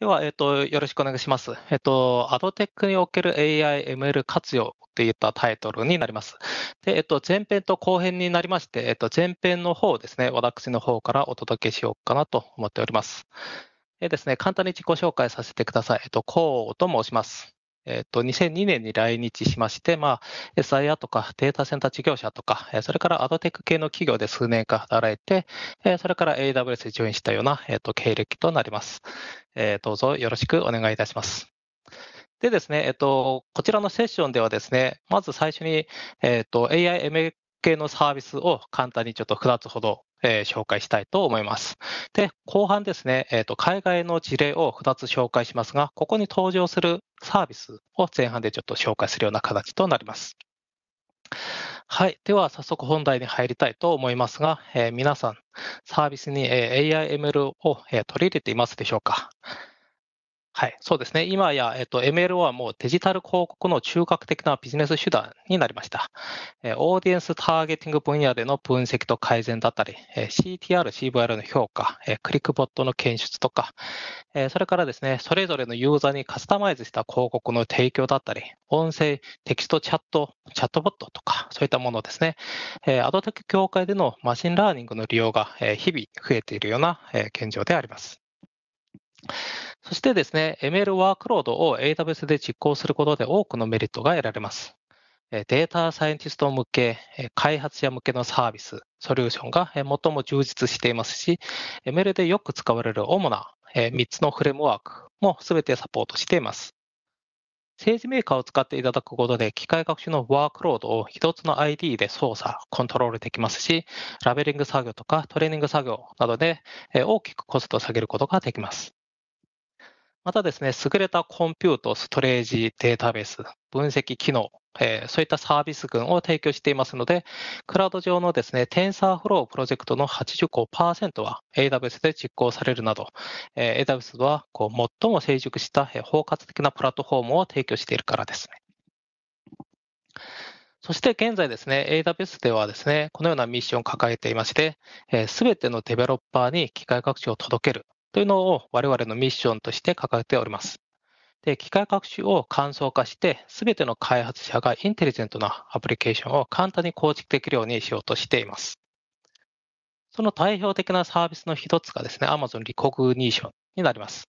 では、えっ、ー、と、よろしくお願いします。えっ、ー、と、アドテックにおける AI、ML 活用っていったタイトルになります。で、えっ、ー、と、前編と後編になりまして、えっと、前編の方ですね、私の方からお届けしようかなと思っております。えですね、簡単に自己紹介させてください。えっと、こうと申します。えっと、2002年に来日しまして、まあ、SIR とかデータセンター事業者とか、それからアドテック系の企業で数年間働いて、それから AWS にジョインしたような、えっと、経歴となります。えどうぞよろしくお願いいたします。でですね、えっと、こちらのセッションではですね、まず最初に、えっと、AI、ML 系のサービスを簡単にちょっと2つほどえー、紹介したいと思います。で、後半ですね、えーと、海外の事例を2つ紹介しますが、ここに登場するサービスを前半でちょっと紹介するような形となります。はい。では、早速本題に入りたいと思いますが、えー、皆さん、サービスに AIML を取り入れていますでしょうかはい、そうですね。今や、えっと、ML はもうデジタル広告の中核的なビジネス手段になりました。えオーディエンスターゲティング分野での分析と改善だったり、え CTR、CVR の評価、えクリックボットの検出とか、えそれからですね、それぞれのユーザーにカスタマイズした広告の提供だったり、音声、テキストチャット、チャットボットとか、そういったものですね。えアドテック業界でのマシンラーニングの利用が、え日々増えているような、え現状であります。そしてですね、ML ワークロードを AWS で実行することで多くのメリットが得られます。データサイエンティスト向け、開発者向けのサービス、ソリューションが最も充実していますし、ML でよく使われる主な3つのフレームワークも全てサポートしています。政治メーカーを使っていただくことで、機械学習のワークロードを一つの ID で操作、コントロールできますし、ラベリング作業とかトレーニング作業などで大きくコストを下げることができます。またですね、優れたコンピュート、ストレージ、データベース、分析機能、えー、そういったサービス群を提供していますので、クラウド上のですね、TensorFlow プロジェクトの85%は AWS で実行されるなど、えー、AWS はこう最も成熟した、え包括的なプラットフォームを提供しているからですね。そして現在ですね、AWS ではですね、このようなミッションを抱えていまして、す、え、べ、てのデベロッパーに機械学習を届けるというのを我々のミッションとして掲げております。で機械学習を簡素化して、すべての開発者がインテリジェントなアプリケーションを簡単に構築できるようにしようとしています。その代表的なサービスの一つがですね、Amazon リコグニーションになります。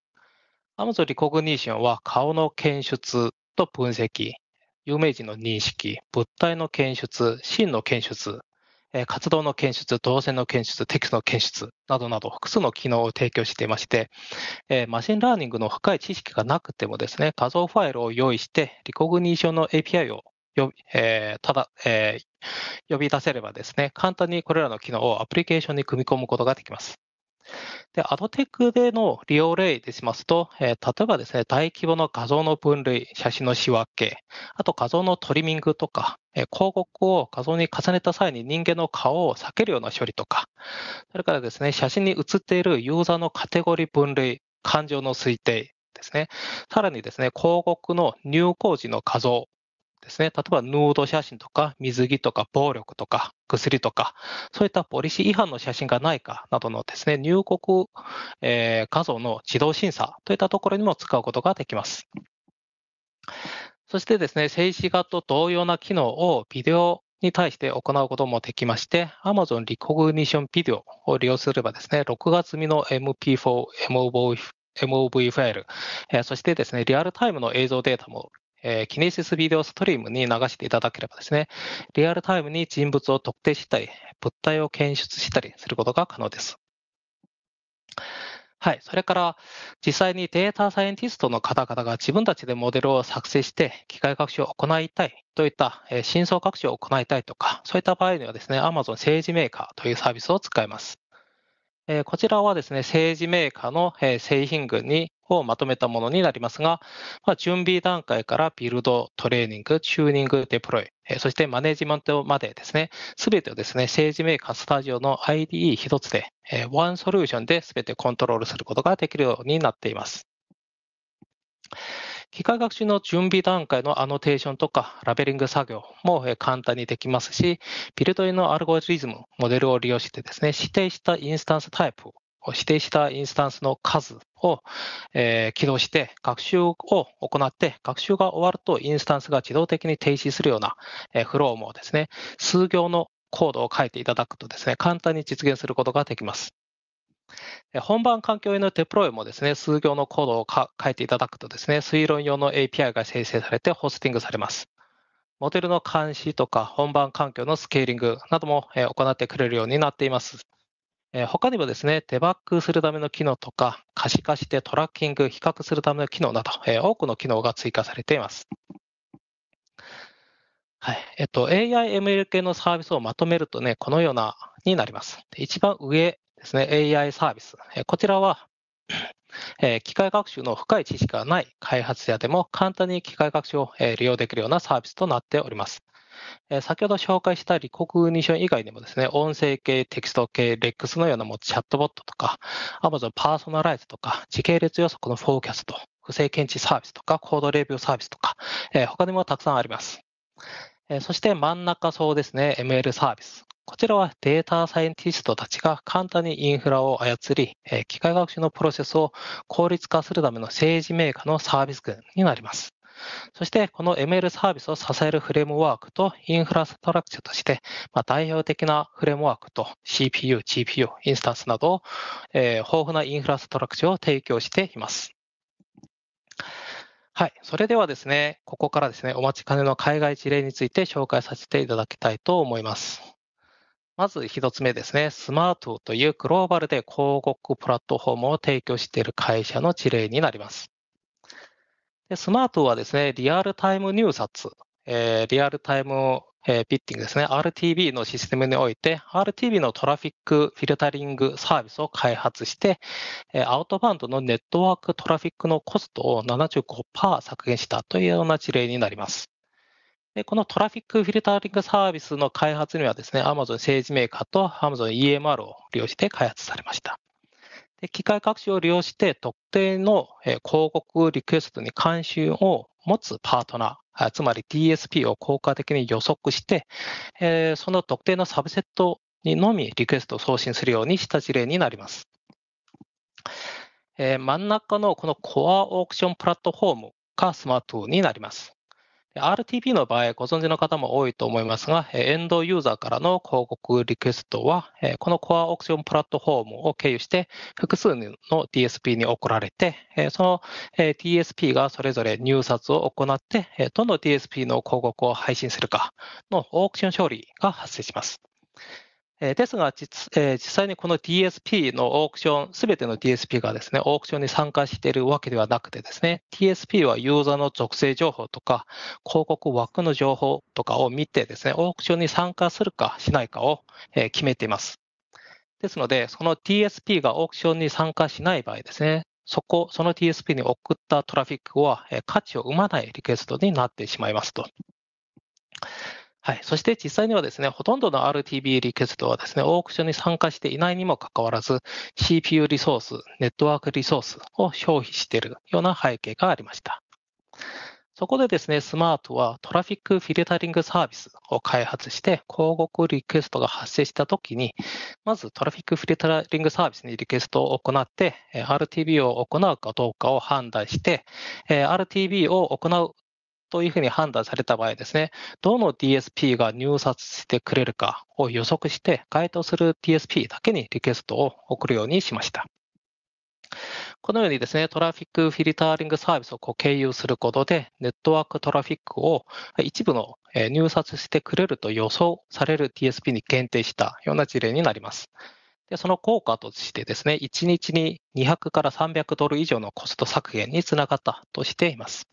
Amazon リコグニーションは顔の検出と分析、有名人の認識、物体の検出、真の検出活動の検出、動線の検出、テキストの検出などなど複数の機能を提供していまして、マシンラーニングの深い知識がなくてもですね、画像ファイルを用意して、リコグニーションの API を呼び,、ただ呼び出せればですね、簡単にこれらの機能をアプリケーションに組み込むことができます。で、アドテックでの利用例でしますと、例えばですね、大規模の画像の分類、写真の仕分け、あと画像のトリミングとか、広告を画像に重ねた際に人間の顔を避けるような処理とか、それからですね、写真に写っているユーザーのカテゴリー分類、感情の推定ですね、さらにですね、広告の入稿時の画像ですね、例えばヌード写真とか水着とか暴力とか薬とか、そういったポリシー違反の写真がないかなどのですね、入国、画像の自動審査といったところにも使うことができます。そしてですね、静止画と同様な機能をビデオに対して行うこともできまして、Amazon リコグニションビデオを利用すればですね、6月見の MP4、MOV ファイル、えそしてですね、リアルタイムの映像データも、えー、キネシスビデオストリームに流していただければですね、リアルタイムに人物を特定したり、物体を検出したりすることが可能です。はい。それから、実際にデータサイエンティストの方々が自分たちでモデルを作成して、機械学習を行いたいといった、え真相学習を行いたいとか、そういった場合にはですね、Amazon 政治メーカーというサービスを使います。えこちらはですね、政治メーカーの、え製品群にをまとめたものになりますが、まあ、準備段階からビルド、トレーニング、チューニング、デプロイ、えそしてマネジメントまでですね、すべてをですね、政治メーカースタジオの IDE 一つで、えワンソリューションですべてコントロールすることができるようになっています。機械学習の準備段階のアノテーションとかラベリング作業も簡単にできますし、ビルトインのアルゴリズム、モデルを利用してですね、指定したインスタンスタイプ指定したインスタンスの数を、起動して学習を行って学習が終わるとインスタンスが自動的に停止するような、フローもですね数行のコードを書いていただくとですね簡単に実現することができます。本番環境へのデプロイもですね、数行のコードを書いていただくとですね、推論用の API が生成されてホスティングされます。モデルの監視とか本番環境のスケーリングなども行ってくれるようになっています。他にもですね、デバッグするための機能とか、可視化してトラッキング、比較するための機能など、多くの機能が追加されています。はいえっと、AI、ML 系のサービスをまとめるとね、このようなになります。一番上ですね、AI サービス。こちらは、え機械学習の深い知識がない開発者でも簡単に機械学習を、え利用できるようなサービスとなっております。え先ほど紹介したリコグニション以外にもですね、音声系、テキスト系、レックスのようなもチャットボットとか、Amazon パーソナライズとか、時系列予測のフォーキャスト、不正検知サービスとか、コードレビューサービスとか、え他にもたくさんあります。えそして真ん中層ですね、ML サービス。こちらはデータサイエンティストたちが簡単にインフラを操り、機械学習のプロセスを効率化するための政治メーカーのサービス群になります。そして、この ML サービスを支えるフレームワークとインフラストラクチャとして、まあ、代表的なフレームワークと CPU、GPU、インスタンスなど、えー、豊富なインフラストラクチャを提供しています。はい。それではですね、ここからですね、お待ちかねの海外事例について紹介させていただきたいと思います。まず一つ目ですね、スマートというグローバルで広告プラットフォームを提供している会社の事例になります。でスマートはですね、リアルタイム入札、えー、リアルタイムえー、ビッティングですね、RTV のシステムにおいて、RTV のトラフィックフィルタリングサービスを開発して、えアウトバウンドのネットワークトラフィックのコストを75%削減したというような事例になります。で、このトラフィックフィルタリングサービスの開発にはですね、Amazon 政治メーカーと Amazon EMR を利用して開発されました。で機械学習を利用して特定の広告リクエストに関心を持つパートナー、つまり DSP を効果的に予測して、えその特定のサブセットにのみリクエストを送信するようにした事例になります。え真ん中のこのコアオークションプラットフォームがスマートになります。RTP の場合、ご存知の方も多いと思いますが、エンドユーザーからの広告リクエストは、このコアオークションプラットフォームを経由して、複数の DSP に送られて、その DSP がそれぞれ入札を行って、どの DSP の広告を配信するかのオークション勝利が発生します。えですが実、え実際にこの DSP のオークション、すべての DSP がですね、オークションに参加しているわけではなくてですね、DSP はユーザーの属性情報とか、広告枠の情報とかを見てですね、オークションに参加するかしないかを、え決めています。ですので、その DSP がオークションに参加しない場合ですね、そこ、その DSP に送ったトラフィックは、え価値を生まないリクエストになってしまいますと。はい、そして実際にはですね、ほとんどの RTB リクエストはですね、オークションに参加していないにもかかわらず、CPU リソース、ネットワークリソースを消費しているような背景がありました。そこでですね、スマートはトラフィックフィルタリングサービスを開発して、広告リクエストが発生したときに、まずトラフィックフィルタリングサービスにリクエストを行って、RTB を行うかどうかを判断して、RTB を行うというふうに判断された場合ですね、どの DSP が入札してくれるかを予測して、該当する DSP だけにリクエストを送るようにしました。このようにですね、トラフィックフィルタリングサービスをこう経由することで、ネットワークトラフィックを一部の入札してくれると予想される DSP に限定したような事例になります。でその効果としてですね、1日に200から300ドル以上のコスト削減につながったとしています。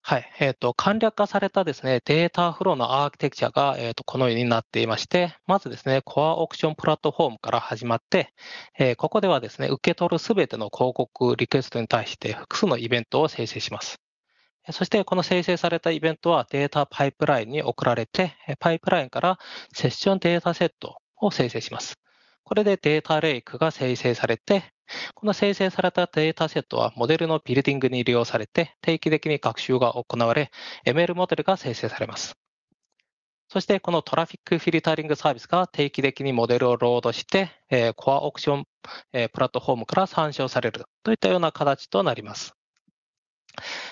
はい。えっ、ー、と、簡略化されたですね、データフローのアーキテクチャが、えっ、ー、と、このようになっていまして、まずですね、コアオークションプラットフォームから始まって、えー、ここではですね、受け取るすべての広告リクエストに対して複数のイベントを生成します。そして、この生成されたイベントはデータパイプラインに送られて、パイプラインからセッションデータセットを生成します。これでデータレイクが生成されて、この生成されたデータセットはモデルのビルディングに利用されて定期的に学習が行われ ML モデルが生成されます。そしてこのトラフィックフィルタリングサービスが定期的にモデルをロードして、えコアオプション、えプラットフォームから参照されるといったような形となります。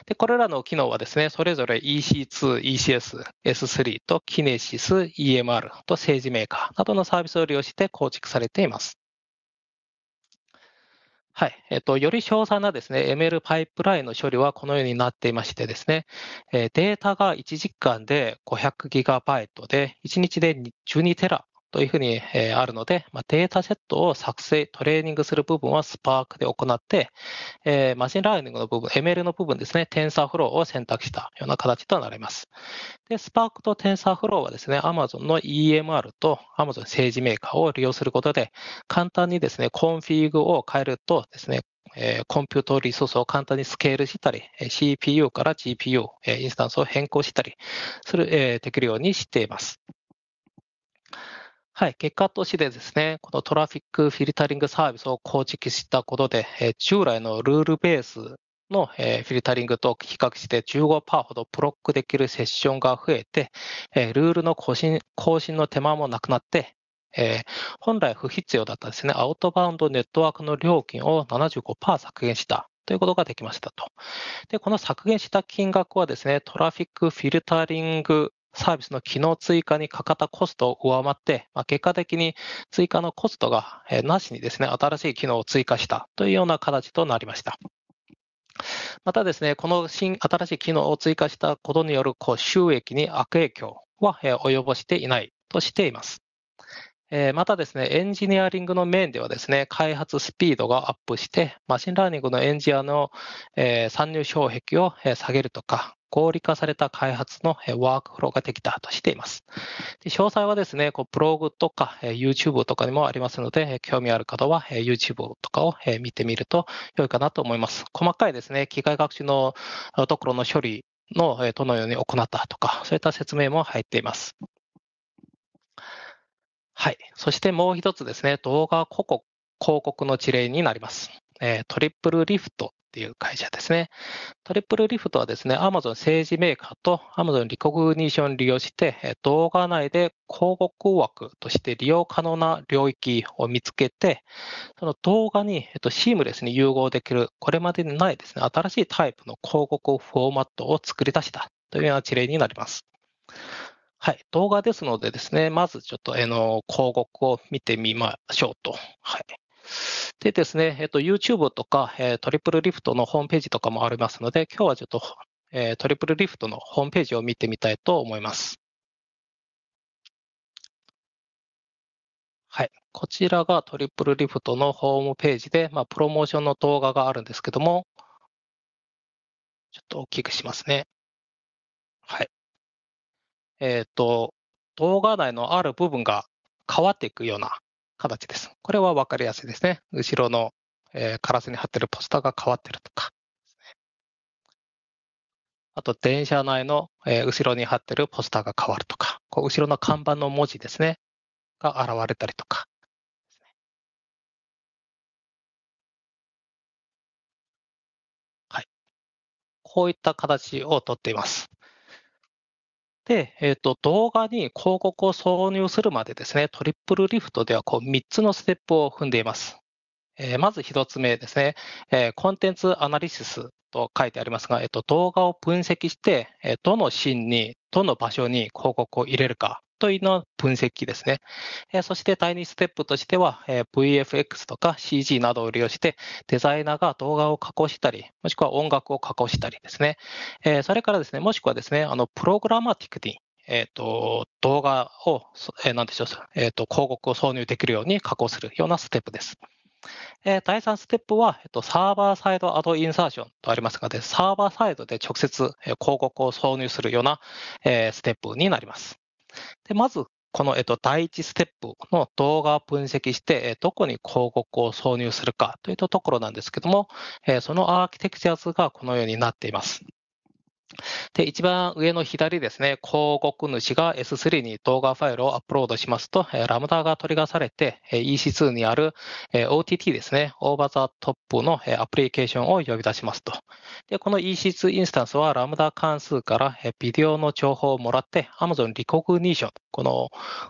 でこれらの機能はですね、それぞれ EC2、ECS、S3 と Kinesis、EMR と政治メーカーなどのサービスを利用して構築されています。はい。えっと、より詳細なですね、ML パイプラインの処理はこのようになっていましてですね、データが1時間で 500GB で、1日で12テラというふうに、えあるので、まデータセットを作成、トレーニングする部分は Spark で行って、えマシンラーニングの部分、ML の部分ですね、TensorFlow を選択したような形となります。で、Spark と TensorFlow はですね、Amazon の EMR と Amazon 政治メーカーを利用することで、簡単にですね、コンフィグを変えるとですね、えコンピュートリソースを簡単にスケールしたり、CPU から GPU、えインスタンスを変更したりする、えできるようにしています。はい、結果としてですね、このトラフィックフィルタリングサービスを構築したことで、えー、従来のルールベースの、えー、フィルタリングと比較して15%ほどブロックできるセッションが増えて、えー、ルールの更新更新の手間もなくなって、えー、本来不必要だったですね、アウトバウンドネットワークの料金を75%削減したということができましたと。で、この削減した金額はですね、トラフィックフィルタリングサービスの機能追加にかかったコストを上回って、まあ、結果的に追加のコストが、えなしにですね、新しい機能を追加したというような形となりました。またですね、この新新しい機能を追加したことによるこう収益に悪影響は、え及ぼしていないとしています。えまたですね、エンジニアリングの面ではですね、開発スピードがアップして、マシンラーニングのエンジニアの、え参入障壁を、え下げるとか、合理化された開発のワークフローができたとしています。で詳細はですね、こうブログとか YouTube とかにもありますので、興味ある方は YouTube とかを見てみると良いかなと思います。細かいですね、機械学習のところの処理のどのように行ったとか、そういった説明も入っています。はい。そしてもう一つですね、動画広告の事例になります。えトリプルリフトっていう会社ですね。トリプルリフトはですね、Amazon 政治メーカーと Amazon リコグニーションを利用して、動画内で広告枠として利用可能な領域を見つけて、その動画に、えっと、シームレスに融合できる、これまでにないですね、新しいタイプの広告フォーマットを作り出したというような事例になります。はい、動画ですのでですね、まずちょっと、あの広告を見てみましょうと。はいでですね、えっと、YouTube とか、えー、トリプルリフトのホームページとかもありますので、今日はちょっと、えー、トリプルリフトのホームページを見てみたいと思います。はい。こちらがトリプルリフトのホームページで、まあ、プロモーションの動画があるんですけども、ちょっと大きくしますね。はい。えっ、ー、と、動画内のある部分が変わっていくような形です。これは分かりやすいですね。後ろの、えー、カラスに貼ってるポスターが変わってるとか、あと、電車内の、えー、後ろに貼ってるポスターが変わるとか、こう後ろの看板の文字ですね、が現れたりとか、はい。こういった形をとっています。で、えー、と動画に広告を挿入するまでですね、トリプルリフトではこう3つのステップを踏んでいます。えー、まず1つ目ですね、えー、コンテンツアナリシスと書いてありますが、えー、と動画を分析して、えどのシーンに、どの場所に広告を入れるか、問いの分析ですね。そして、第2ステップとしては、VFX とか CG などを利用して、デザイナーが動画を加工したり、もしくは音楽を加工したりですね。それからですね、もしくはですね、あのプログラマティクティンえー、と動画を、えー、なんでしょう、えー、と広告を挿入できるように加工するようなステップです。えー、第3ステップは、えと、サーバーサイドアドインサーションとありますが、サーバーサイドで直接、え広告を挿入するような、えステップになります。で、まず、この、えっと、第1ステップの動画を分析して、えどこに広告を挿入するかといったところなんですけども、えそのアーキテクチャ図がこのようになっています。で、一番上の左ですね、広告主が S3 に動画ファイルをアップロードしますと、ラムダが取り出されて、EC2 にある OTT ですね、オーバーザトップのアプリケーションを呼び出しますと。で、この EC2 インスタンスはラムダ関数からビデオの情報をもらって、Amazon リコグニーション、この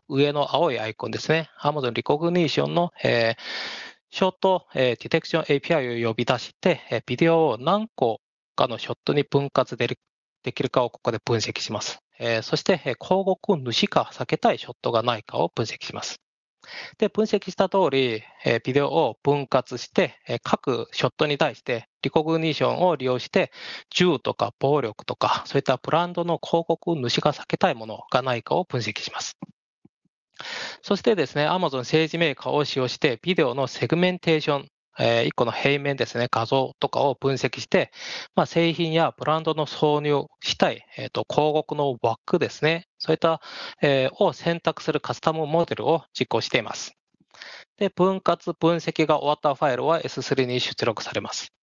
上の青いアイコンですね、Amazon リコグニーションの、えーショート、ディテクション API を呼び出して、ビデオを何個果のショットに分割できるかをここで分析します。えそして、広告主か避けたいショットがないかを分析します。で、分析した通り、えビデオを分割して、え各ショットに対して、リコグニーションを利用して、銃とか暴力とか、そういったブランドの広告主が避けたいものがないかを分析します。そしてですね、Amazon 政治メーカーを使用して、ビデオのセグメンテーションえ1個の平面ですね、画像とかを分析して、まあ、製品やブランドの挿入したい、えー、と広告の枠ですね、そういった、えー、を選択するカスタムモデルを実行しています。で分割分析が終わったファイルは S3 に出力されます。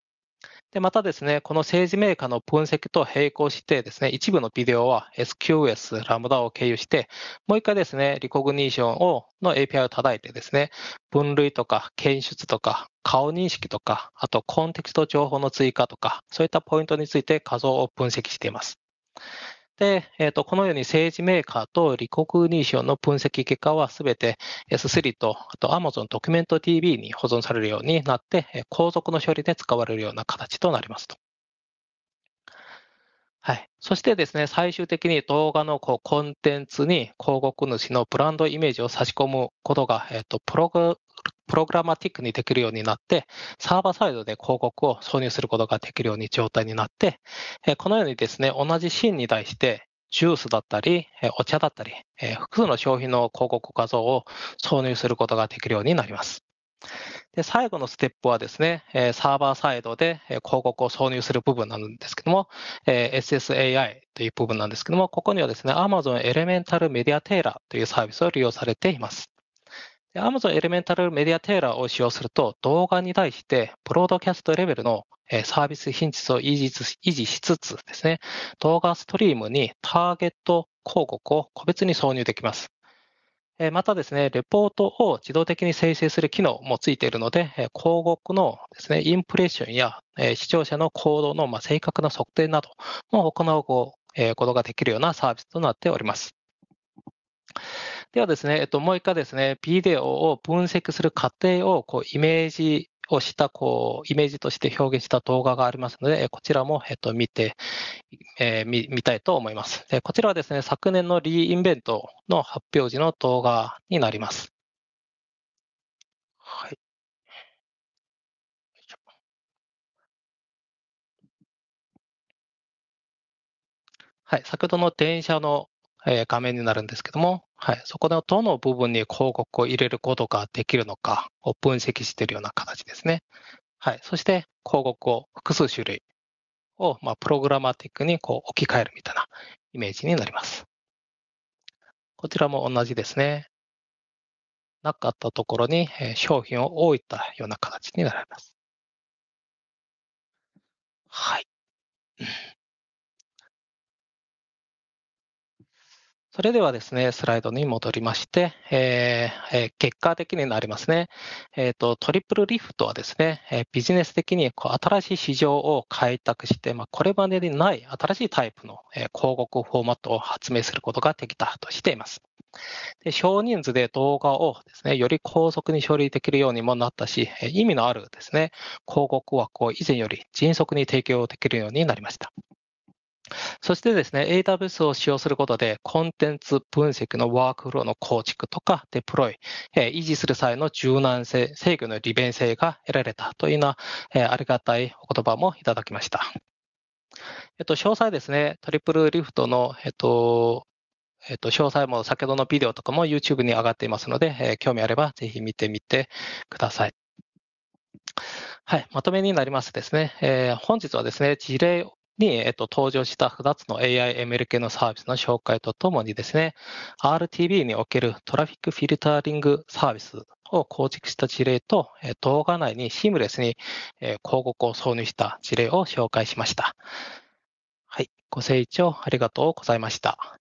で、またですね、この政治メーカーの分析と並行してですね、一部のビデオは SQS、ラムダを経由して、もう一回ですね、リコグニーションを、の API を叩いてですね、分類とか検出とか、顔認識とか、あとコンテクスト情報の追加とか、そういったポイントについて画像を分析しています。で、えーと、とこのように政治メーカーとリコグニーションの分析結果はすべて S3 とあと Amazon ドキュメント TV に保存されるようになって、後続の処理で使われるような形となりますと。はい。そしてですね、最終的に動画のこうコンテンツに広告主のブランドイメージを差し込むことが、えっ、と、プログ、プログラマティックにできるようになって、サーバーサイドで広告を挿入することができるように状態になって、えこのようにですね、同じシーンに対して、ジュースだったり、えお茶だったり、え複数の商品の広告画像を挿入することができるようになります。で、最後のステップはですね、サーバーサイドで広告を挿入する部分なんですけども、SSAI という部分なんですけども、ここにはですね、Amazon Elemental Media Tailor というサービスを利用されています。Amazon Elemental Media Tailor を使用すると、動画に対して、ブロードキャストレベルのサービス品質を維持しつつですね、動画ストリームにターゲット広告を個別に挿入できます。またですね、レポートを自動的に生成する機能もついているので、広告のですね、インプレッションや視聴者の行動の正確な測定なども行うことができるようなサービスとなっております。ではですね、もう一回ですね、ビデオを分析する過程をこうイメージをしたこうイメージとして表現した動画がありますので、こちらも、えっと、見て、えー、み見たいと思います。でこちらはですね、昨年のリーインベントの発表時の動画になります。はい。はい、先ほどの電車のえ画面になるんですけども、はい、そこのどの部分に広告を入れることができるのかを分析しているような形ですね。はい、そして広告を複数種類を、まあ、プログラマティックにこう置き換えるみたいなイメージになります。こちらも同じですね。なかったところに商品を置いたような形になります。はい。それではですね、スライドに戻りまして、えーえー、結果的になりますね、えーと。トリプルリフトはですね、えー、ビジネス的にこう新しい市場を開拓して、まあ、これまでにない新しいタイプの、えー、広告フォーマットを発明することができたとしています。で少人数で動画をですね、より高速に処理できるようにもなったし、えー、意味のあるですね、広告枠を以前より迅速に提供できるようになりました。そしてですね、AWS を使用することで、コンテンツ分析のワークフローの構築とかデプロイ、え維持する際の柔軟性、制御の利便性が得られたというような、えありがたいお言葉もいただきました。えっと、詳細ですね、トリプルリフトの、えっと、えっと、詳細も先ほどのビデオとかも YouTube に上がっていますので、え興味あればぜひ見てみてください。はい、まとめになりますですね。えー、本日はですね、事例に、えっと、登場した2つの AIML 系のサービスの紹介とともにですね、r t b におけるトラフィックフィルタリングサービスを構築した事例と、動画内にシームレスに広告を挿入した事例を紹介しました。はい、ご清聴ありがとうございました。